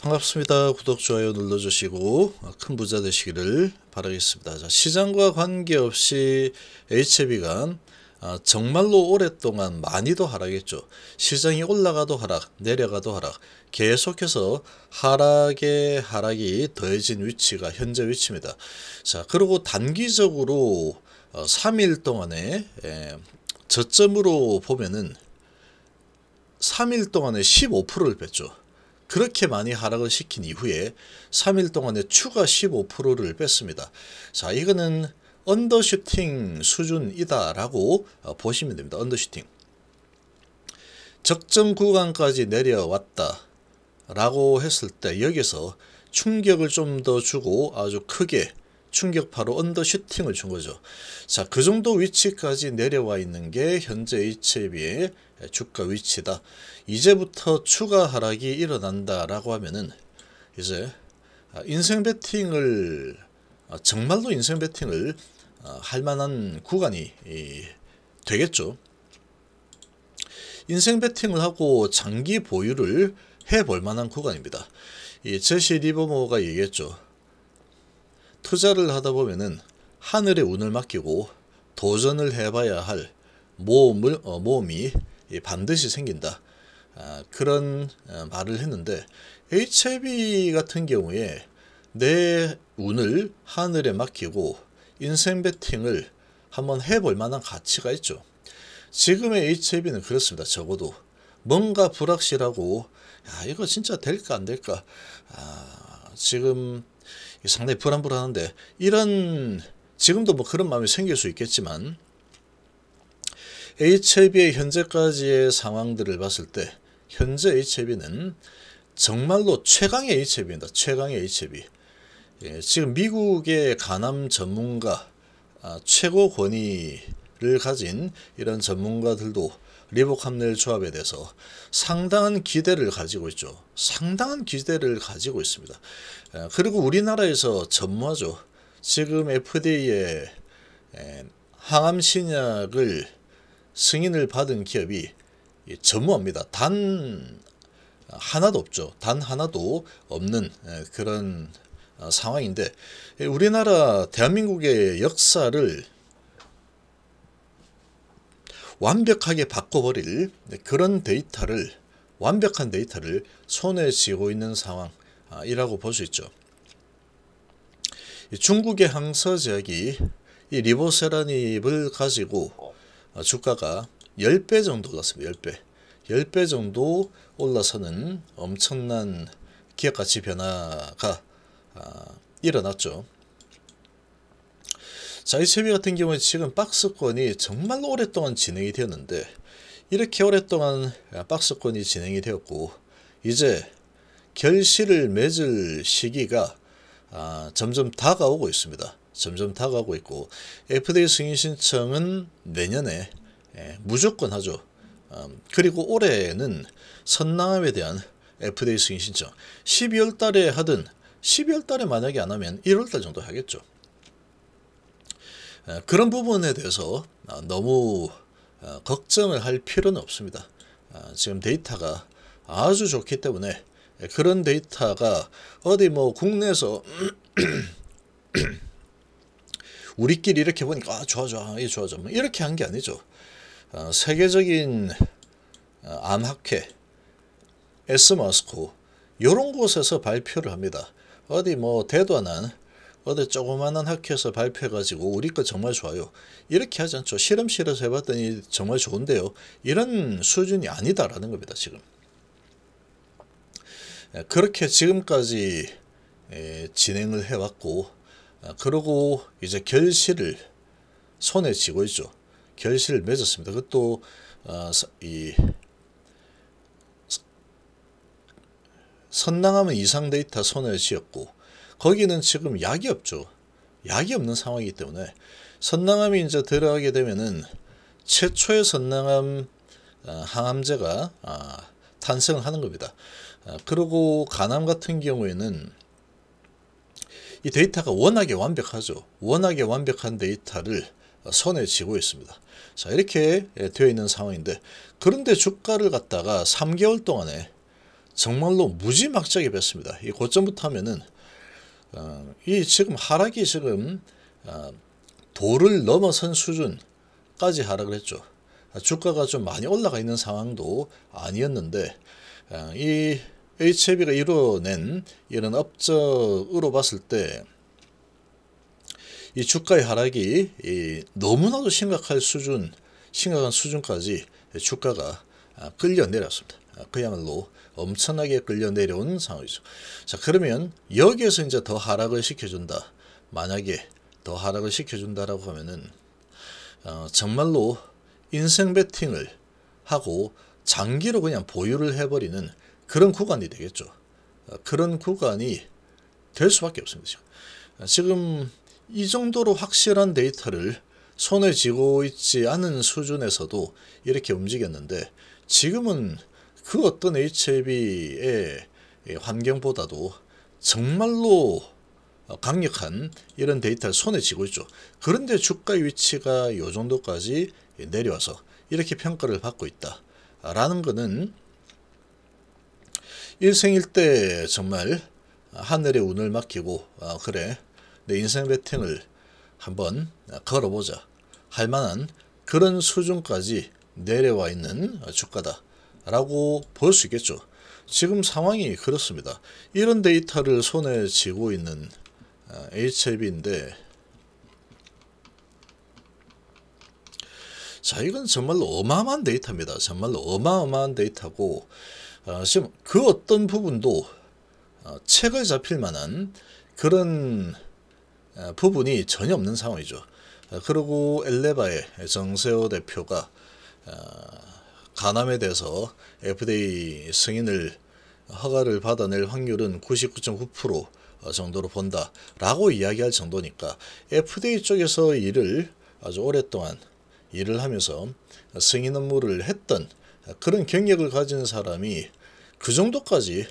반갑습니다. 구독, 좋아요 눌러주시고 큰 부자 되시기를 바라겠습니다. 자, 시장과 관계없이 HB간 아, 정말로 오랫동안 많이도 하락했죠. 시장이 올라가도 하락, 내려가도 하락, 계속해서 하락에 하락이 더해진 위치가 현재 위치입니다. 자, 그리고 단기적으로 3일 어, 동안 에, 예, 저점으로 보면은 3일 동안에 15%를 뺐죠. 그렇게 많이 하락을 시킨 이후에 3일 동안에 추가 15%를 뺐습니다. 자, 이거는 언더슈팅 수준이다라고 어, 보시면 됩니다. 언더슈팅. 적정 구간까지 내려왔다라고 했을 때 여기서 충격을 좀 더 주고 아주 크게 충격파로 언더슈팅을 준 거죠. 자, 그 정도 위치까지 내려와 있는 게 현재 HLB의 주가 위치다. 이제부터 추가 하락이 일어난다라고 하면은 이제 아, 인생 베팅을 아, 정말로 인생 베팅을 아, 할 만한 구간이 되겠죠. 인생 베팅을 하고 장기 보유를 해 볼 만한 구간입니다. 이 제시 리버모가 얘기했죠. 투자를 하다 보면은 하늘의 운을 맡기고 도전을 해봐야 할 모험을, 어, 모험이 반드시 생긴다. 아, 그런 어, 말을 했는데 HIV 같은 경우에 내 운을 하늘에 맡기고 인생 베팅을 한번 해볼 만한 가치가 있죠. 지금의 HIV는 그렇습니다. 적어도 뭔가 불확실하고 야 이거 진짜 될까 안 될까 아, 지금 상당히 불안불안한데 이런 지금도 뭐 그런 마음이 생길 수 있겠지만 HIV의 현재까지의 상황들을 봤을 때 현재 HIV는 정말로 최강의 HIV입니다. 최강의 HIV. 예, 지금 미국의 간암 전문가 아, 최고 권위를 가진 이런 전문가들도 리복함넬 조합에 대해서 상당한 기대를 가지고 있죠. 상당한 기대를 가지고 있습니다. 그리고 우리나라에서 전무하죠. 지금 FDA의 항암 신약을 승인을 받은 기업이 전무합니다. 단 하나도 없죠. 단 하나도 없는 그런 어, 상황인데 우리나라 대한민국의 역사를 완벽하게 바꿔버릴 그런 데이터를 완벽한 데이터를 손에 쥐고 있는 상황이라고 볼 수 있죠. 중국의 항서 지역이 이 리보세라닙을 가지고 어, 주가가 10배 정도 올랐습니다. 10배. 10배 정도 올라서는 엄청난 기업 가치 변화가 아, 일어났죠. 자이채비 같은 경우는 지금 박스권이 정말로 오랫동안 진행이 되었는데 이렇게 오랫동안 아, 박스권이 진행이 되었고 이제 결실을 맺을 시기가 아, 점점 다가오고 있습니다. 점점 다가오고 있고 FDA 승인 신청은 내년에 예, 무조건 하죠. 음, 그리고 올해는 선남에 대한 FDA 승인 신청 12월 달에 하든 12월 달에 만약에 안 하면 1월 달 정도 하겠죠. 어, 그런 부분에 대해서 어, 너무 어, 걱정을 할 필요는 없습니다. 지금 데이터가 아주 좋기 때문에 예, 그런 데이터가 어디 뭐 국내에서 우리끼리 이렇게 보니까 아, 좋아 좋아 이 좋아 좋아 뭐 이렇게 한 게 아니죠. 세계적인 암학회 에스마스코 이런 곳에서 발표를 합니다. 어디 뭐 대단한 어디 조그마한 학회에서 발표해가지고 우리 거 정말 좋아요. 이렇게 하지 않죠. 실험실에서 해봤더니 정말 좋은데요. 이런 수준이 아니다라는 겁니다. 지금. 예, 그렇게 지금까지 예, 진행을 해왔고 아, 그러고 이제 결실을 손에 쥐고 있죠. 결실을 맺었습니다. 그것도 아, 이 선당하면 이상 데이터 손에 쥐었고 거기는 지금 약이 없죠. 약이 없는 상황이기 때문에 선낭암이 이제 들어가게 되면은 최초의 선낭암 아, 항암제가 아, 탄생 하는 겁니다. 아, 그리고 간암 같은 경우에는 이 데이터가 워낙에 완벽하죠. 워낙에 완벽한 데이터를 손에 쥐고 있습니다. 자 이렇게 예, 되어 있는 상황인데 그런데 주가를 갖다가 3개월 동안에 정말로 무지막지하게 뺐습니다. 이 고점부터 하면은 어, 이 지금 하락이 지금 어, 도를 넘어선 수준까지 하락을 했죠. 주가가 좀 많이 올라가 있는 상황도 아니었는데 어, 이 HB가 이뤄낸 이런 업적으로 봤을 때이 주가의 하락이 이 너무나도 심각할 수준, 심각한 수준까지 주가가 아, 끌려 내렸습니다. 아, 그야말로 엄청나게 끌려 내려온 상황이죠. 자 그러면 여기에서 이제 더 하락을 시켜준다. 만약에 더 하락을 시켜준다라고 하면은 어, 정말로 인생 베팅을 하고 장기로 그냥 보유를 해버리는 그런 구간이 되겠죠. 어, 그런 구간이 될 수밖에 없습니다. 아, 지금 이 정도로 확실한 데이터를 손에 쥐고 있지 않은 수준에서도 이렇게 움직였는데 지금은 그 어떤 h i v 의 환경보다도 정말로 강력한 이런 데이터를 손에 쥐고 있죠. 그런데 주가 위치가 이 정도까지 내려와서 이렇게 평가를 받고 있다. 라는 것은 일생일 때 정말 하늘의 운을 맡기고 아, 그래 내 인생 배팅을 한번 걸어보자 할 만한 그런 수준까지 내려와 있는 주가다. 라고 볼 수 있겠죠. 지금 상황이 그렇습니다. 이런 데이터를 손에 쥐고 있는 아, HIV인데 자 이건 정말로 어마어마한 데이터입니다. 정말로 어마어마한 데이터고 어, 지금 그 어떤 부분도 어, 책을 잡힐 만한 그런 어, 부분이 전혀 없는 상황이죠. 그리고 엘레바의 정세호 대표가 간암에 대해서 FDA 승인을 허가를 받아낼 확률은 99.9% 정도로 본다라고 이야기할 정도니까 FDA 쪽에서 일을 아주 오랫동안 일을 하면서 승인 업무를 했던 그런 경력을 가진 사람이 그 정도까지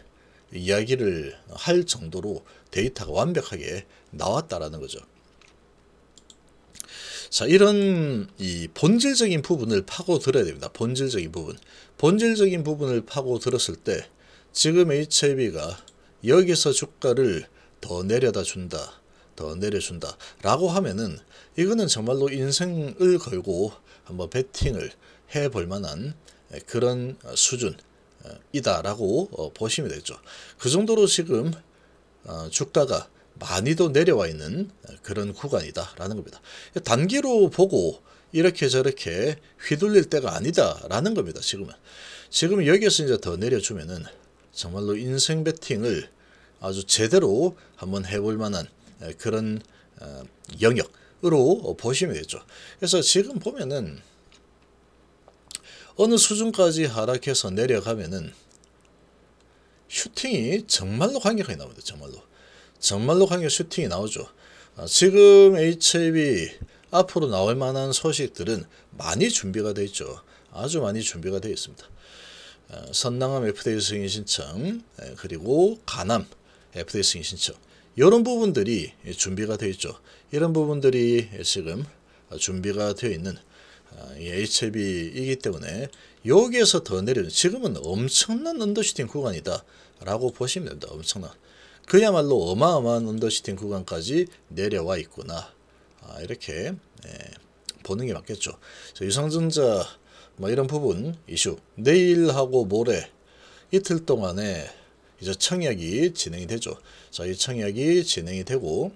이야기를 할 정도로 데이터가 완벽하게 나왔다라는 거죠. 자, 이런 이 본질적인 부분을 파고 들어야 됩니다. 본질적인 부분. 본질적인 부분을 파고 들었을 때 지금 HIV가 여기서 주가를 더 내려다 준다. 더 내려준다. 라고 하면은 이거는 정말로 인생을 걸고 한번 베팅을 해 볼 만한 그런 수준이다라고 어, 보시면 되죠. 그 정도로 지금 어, 주가가 많이도 내려와 있는 그런 구간이다라는 겁니다. 단기로 보고 이렇게 저렇게 휘둘릴 때가 아니다라는 겁니다. 지금은. 지금 여기에서 이제 더 내려주면은 정말로 인생 배팅을 아주 제대로 한번 해볼 만한 그런 어, 영역으로 보시면 되죠. 그래서 지금 보면은 어느 수준까지 하락해서 내려가면은 슈팅이 정말로 강력하게 나옵니다. 정말로. 정말로 강력 슈팅이 나오죠. 아, 지금 HAB 앞으로 나올 만한 소식들은 많이 준비가 되어 있죠. 아주 많이 준비가 되어 있습니다. 선남함 FDA 승인 신청 예, 그리고 가남 FDA 승인 신청 이런 부분들이 준비가 되어 있죠. 이런 부분들이 지금 준비가 되어 있는 아, HB이기 때문에 여기에서 더 내려는 지금은 엄청난 언더슈팅 구간이다 라고 보시면 됩니다. 엄청난 그야말로 어마어마한 언더시팅 구간까지 내려와 있구나. 아, 이렇게 예, 보는 게 맞겠죠. 유상증자 뭐 이런 부분 이슈 내일하고 모레 이틀 동안에 이제 청약이 진행이 되죠. 자, 이 청약이 진행이 되고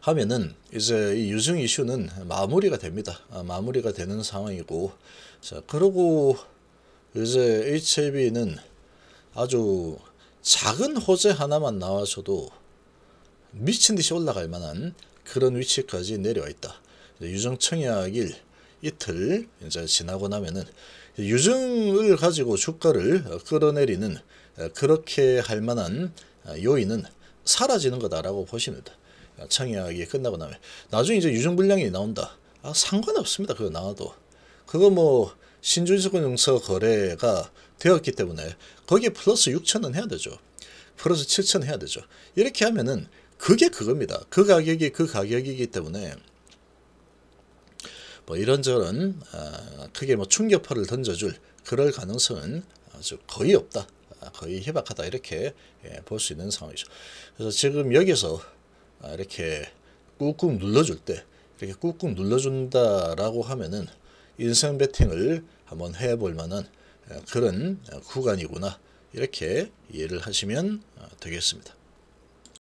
하면은 이제 이 유증 이슈는 마무리가 됩니다. 아, 마무리가 되는 상황이고 자, 그러고 이제 HIV는 아주 작은 호재 하나만 나와서도 미친 듯이 올라갈 만한 그런 위치까지 내려와 있다. 유정 청약일 이틀 이제 지나고 나면은 유증을 가지고 주가를 끌어내리는 어, 그렇게 할 만한 어, 요인은 사라지는 거다라고 보십니다. 어, 청약이 끝나고 나면 나중에 이제 유증 불량이 나온다. 아, 상관없습니다. 그거 나와도 그거 뭐 신주용서 거래가 되었기 때문에 거기에 플러스 6천은 해야 되죠. 플러스 7천 해야 되죠. 이렇게 하면은 그게 그겁니다. 그 가격이 그 가격이기 때문에 뭐 이런저런 아, 크게 뭐 충격파를 던져줄 그럴 가능성은 아주 거의 없다. 아, 거의 희박하다 이렇게 예, 볼수 있는 상황이죠. 그래서 지금 여기서 아, 이렇게 꾹꾹 눌러줄 때 이렇게 꾹꾹 눌러준다라고 하면은 인생 배팅을 한번 해볼 만한 그런 구간이구나 이렇게 이해를 하시면 어, 되겠습니다.